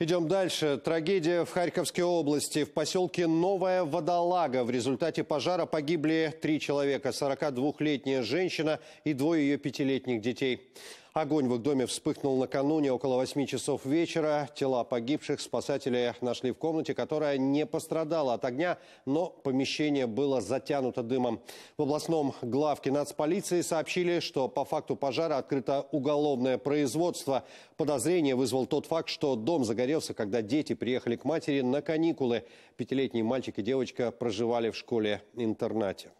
Идем дальше. Трагедия в Харьковской области. В поселке Новая Водолага в результате пожара погибли три человека. 42-летняя женщина и двое ее пятилетних детей. Огонь в их доме вспыхнул накануне около 8 часов вечера. Тела погибших спасатели нашли в комнате, которая не пострадала от огня, но помещение было затянуто дымом. В областном главке нацполиции сообщили, что по факту пожара открыто уголовное производство. Подозрение вызвал тот факт, что дом загорелся, когда дети приехали к матери на каникулы. Пятилетний мальчик и девочка проживали в школе-интернате.